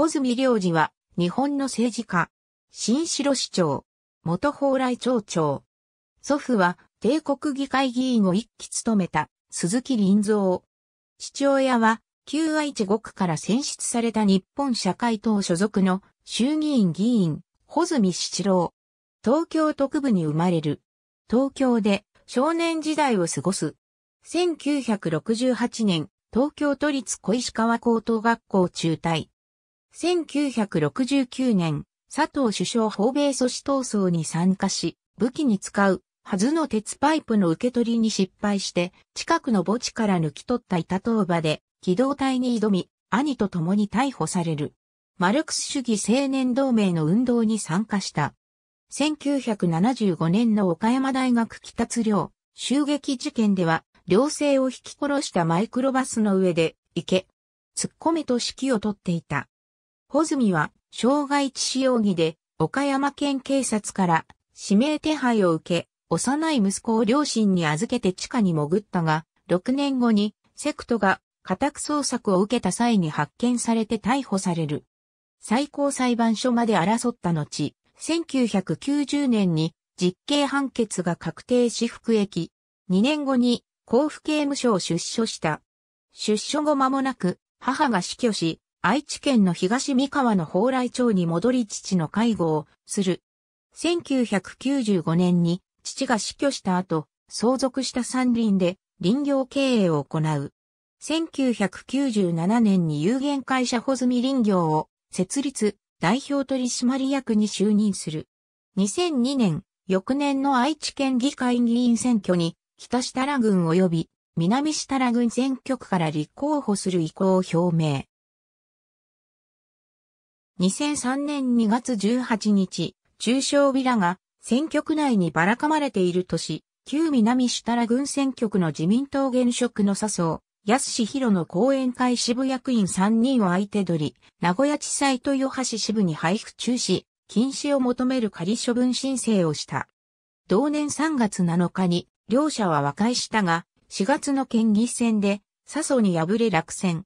穂積良治は、日本の政治家。新城市長。元蓬莱町長。祖父は、帝国議会議員を一期務めた、鈴木林蔵。父親は、旧愛知5区から選出された日本社会党所属の衆議院議員、穂積七郎。東京特部に生まれる。東京で少年時代を過ごす。1968年、東京都立小石川高等学校中退。1969年、佐藤首相訪米阻止闘争に参加し、武器に使うはずの鉄パイプの受け取りに失敗して、近くの墓地から抜き取った板頭場で、機動隊に挑み、兄と共に逮捕される。マルクス主義青年同盟の運動に参加した。1975年の岡山大学北津寮襲撃事件では、寮生を引き殺したマイクロバスの上で、池、突っ込めと指揮を取っていた。穂積は、傷害致死容疑で、岡山県警察から指名手配を受け、幼い息子を両親に預けて地下に潜ったが、6年後に、セクトが家宅捜索を受けた際に発見されて逮捕される。最高裁判所まで争った後、1990年に実刑判決が確定し服役。2年後に甲府刑務所を出所した。出所後間もなく母が死去し、愛知県の東三河の蓬莱町に戻り父の介護をする。1995年に父が死去した後、相続した山林で林業経営を行う。1997年に有限会社穂積林業を設立、代表取締役に就任する。2002年、翌年の愛知県議会議員選挙に北設楽郡及び南設楽郡選挙区から立候補する意向を表明。2003年2月18日、中小ビラが選挙区内にばらかまれているとし、旧南設楽郡選挙区の自民党現職の笹生、安志宏の後援会支部役員3人を相手取り、名古屋地裁と与橋支部に配布中止、禁止を求める仮処分申請をした。同年3月7日に、両者は和解したが、4月の県議選で、笹生に敗れ落選。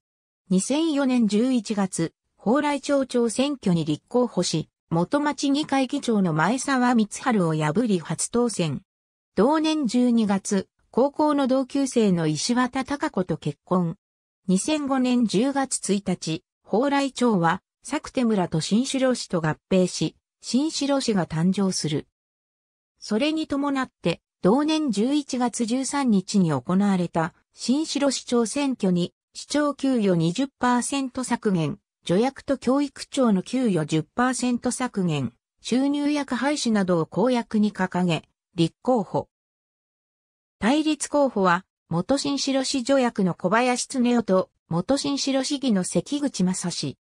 2004年11月、蓬莱町長選挙に立候補し、元町議会議長の前沢光春を破り初当選。同年12月、高校の同級生の石渡隆子と結婚。2005年10月1日、蓬莱町は、作手村と新城市と合併し、新城市が誕生する。それに伴って、同年11月13日に行われた新城市長選挙に市長給与20%削減、助役と教育長の給与10%削減、収入役廃止などを公約に掲げ、立候補。対立候補は、元新城市助役の小林恒夫と、元新城市議の関口正氏。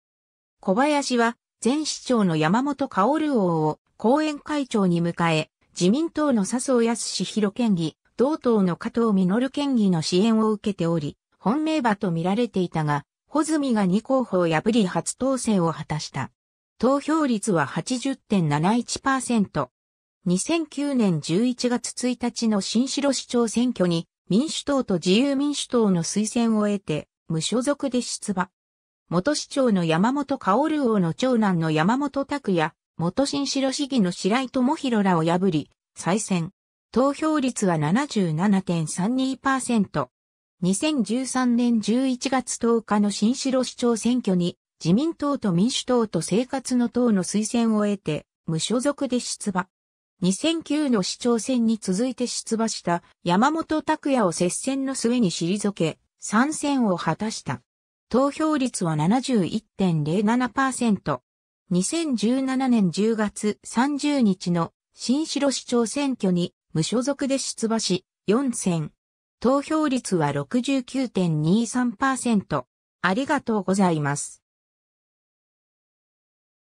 小林は、前市長の山本薫王を後援会長に迎え、自民党の笹生康弘県議、同党の加藤実県議の支援を受けており、本命馬と見られていたが、穂積が2候補を破り初当選を果たした。投票率は80.71%。2009年11月1日の新城市長選挙に民主党と自由民主党の推薦を得て無所属で出馬。元市長の山本薫王の長男の山本拓也、元新城市議の白井智弘らを破り、再選。投票率は77.32%。2013年11月10日の新城市長選挙に自民党と民主党と生活の党の推薦を得て無所属で出馬。2009の市長選に続いて出馬した山本拓也を接戦の末に退け、参戦を果たした。投票率は71.07%。2017年10月30日の新城市長選挙に無所属で出馬し、4選。投票率は69.23%。ありがとうございます。